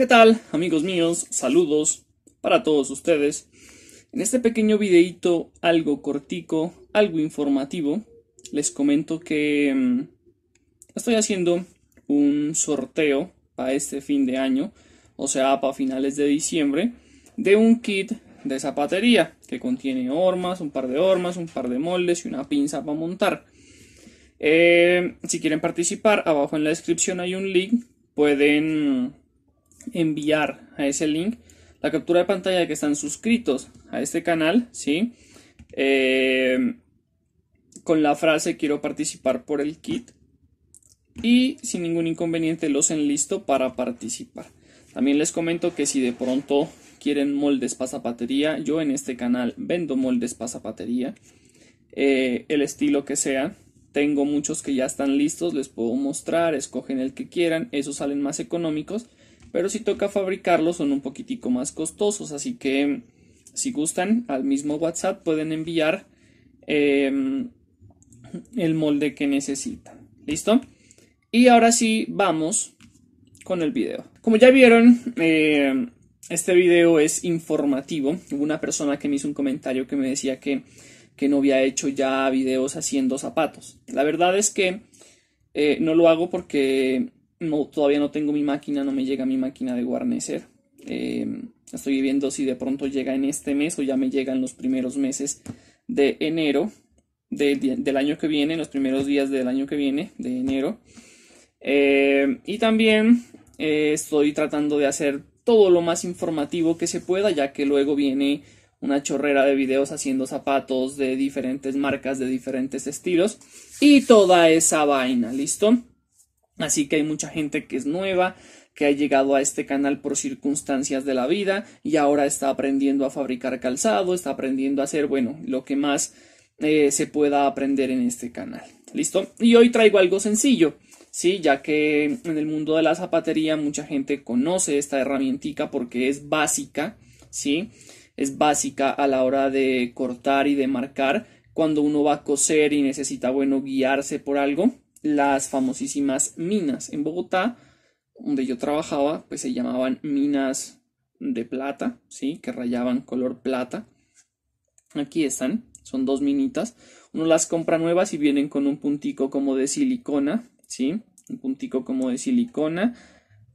¿Qué tal, amigos míos? Saludos para todos ustedes. En este pequeño videíto, algo cortico, algo informativo, les comento que mm, estoy haciendo un sorteo para este fin de año, o sea, para finales de diciembre, de un kit de zapatería que contiene hormas, un par de hormas, un par de moldes y una pinza para montar. Eh, si quieren participar, abajo en la descripción hay un link. Pueden enviar a ese link la captura de pantalla de que están suscritos a este canal, ¿sí? Eh, con la frase quiero participar por el kit y sin ningún inconveniente los enlisto para participar. También les comento que si de pronto quieren moldes para zapatería, yo en este canal vendo moldes para zapatería, eh, el estilo que sea. Tengo muchos que ya están listos, les puedo mostrar, escogen el que quieran, esos salen más económicos pero si toca fabricarlos son un poquitico más costosos, así que si gustan al mismo WhatsApp pueden enviar em, el molde que necesitan. ¿Listo? Y ahora sí vamos con el video. Como ya vieron, em, este video es informativo. Hubo una persona que me hizo un comentario que me decía que, no había hecho ya videos haciendo zapatos. La verdad es que eh, no lo hago porque todavía no tengo mi máquina, no me llega mi máquina de guarnecer. Eh, estoy viendo si de pronto llega en este mes o ya me llega en los primeros meses de enero del año que viene, los primeros días del año que viene, de enero. Eh, y también eh, estoy tratando de hacer todo lo más informativo que se pueda, ya que luego viene una chorrera de videos haciendo zapatos de diferentes marcas, de diferentes estilos y toda esa vaina, ¿listo? Así que hay mucha gente que es nueva, que ha llegado a este canal por circunstancias de la vida y ahora está aprendiendo a fabricar calzado, está aprendiendo a hacer, bueno, lo que más eh, se pueda aprender en este canal. ¿Listo? Y hoy traigo algo sencillo, ¿sí? Ya que en el mundo de la zapatería mucha gente conoce esta herramientica porque es básica, ¿sí? Es básica a la hora de cortar y de marcar cuando uno va a coser y necesita, bueno, guiarse por algo las famosísimas minas. En Bogotá, donde yo trabajaba, pues se llamaban minas de plata, ¿sí? Que rayaban color plata. Aquí están, son dos minitas. Uno las compra nuevas y vienen con un puntico como de silicona, ¿sí? Un puntico como de silicona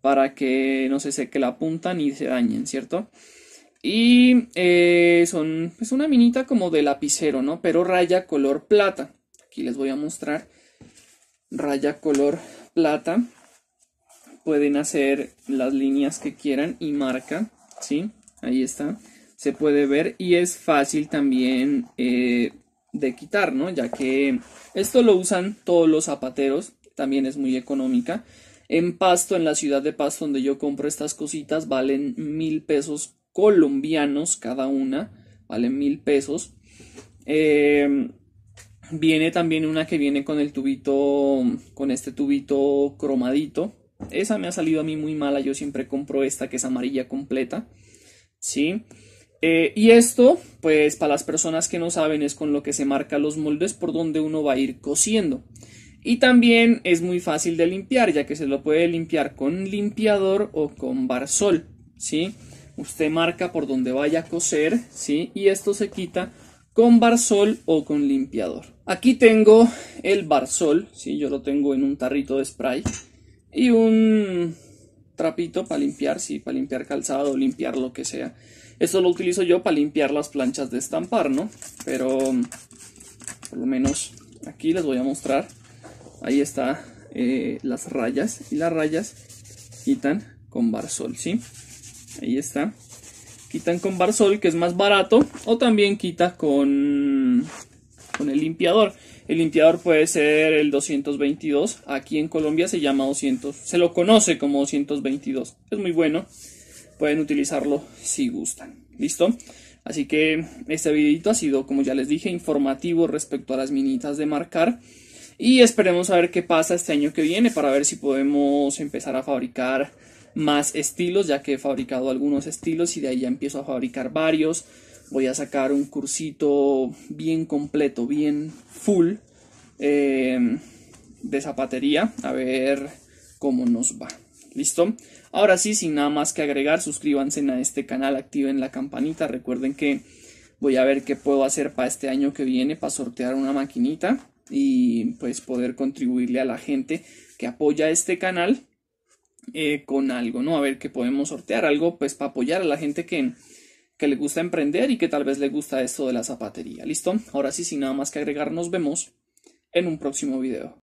para que no se seque la punta ni se dañen, ¿cierto? Y eh, son pues una minita como de lapicero, ¿no? Pero raya color plata. Aquí les voy a mostrar raya color plata. Pueden hacer las líneas que quieran y marca, ¿sí? Ahí está, se puede ver y es fácil también eh, de quitar, ¿no? Ya que esto lo usan todos los zapateros, también es muy económica. En Pasto, en la ciudad de Pasto donde yo compro estas cositas, valen mil pesos colombianos cada una, valen mil pesos. Eh, Viene también una que viene con el tubito, con este tubito cromadito. Esa me ha salido a mí muy mala, yo siempre compro esta que es amarilla completa. ¿Sí? Eh, y esto, pues para las personas que no saben, es con lo que se marca los moldes por donde uno va a ir cosiendo. Y también es muy fácil de limpiar, ya que se lo puede limpiar con limpiador o con barsol, ¿sí? Usted marca por donde vaya a coser, ¿sí? Y esto se quita con barzol o con limpiador. Aquí tengo el barsol ¿sí? yo lo tengo en un tarrito de spray y un trapito para limpiar, sí, para limpiar calzado, limpiar lo que sea. Esto lo utilizo yo para limpiar las planchas de estampar, ¿no? Pero por lo menos aquí les voy a mostrar. Ahí está eh, las rayas y las rayas quitan con barsol ¿sí? Ahí está quitan con Barsol que es más barato o también quita con, con el limpiador. El limpiador puede ser el 222, aquí en Colombia se llama 200, se lo conoce como 222, es muy bueno, pueden utilizarlo si gustan, ¿listo? Así que este videito ha sido, como ya les dije, informativo respecto a las minitas de marcar. Y esperemos a ver qué pasa este año que viene para ver si podemos empezar a fabricar más estilos, ya que he fabricado algunos estilos y de ahí ya empiezo a fabricar varios. Voy a sacar un cursito bien completo, bien full eh, de zapatería, a ver cómo nos va. ¿Listo? Ahora sí, sin nada más que agregar, suscríbanse a este canal, activen la campanita. Recuerden que voy a ver qué puedo hacer para este año que viene, para sortear una maquinita y pues poder contribuirle a la gente que apoya este canal eh, con algo, ¿no? A ver que podemos sortear algo, pues para apoyar a la gente que, que le gusta emprender y que tal vez le gusta esto de la zapatería. ¿Listo? Ahora sí, sin nada más que agregar, nos vemos en un próximo video.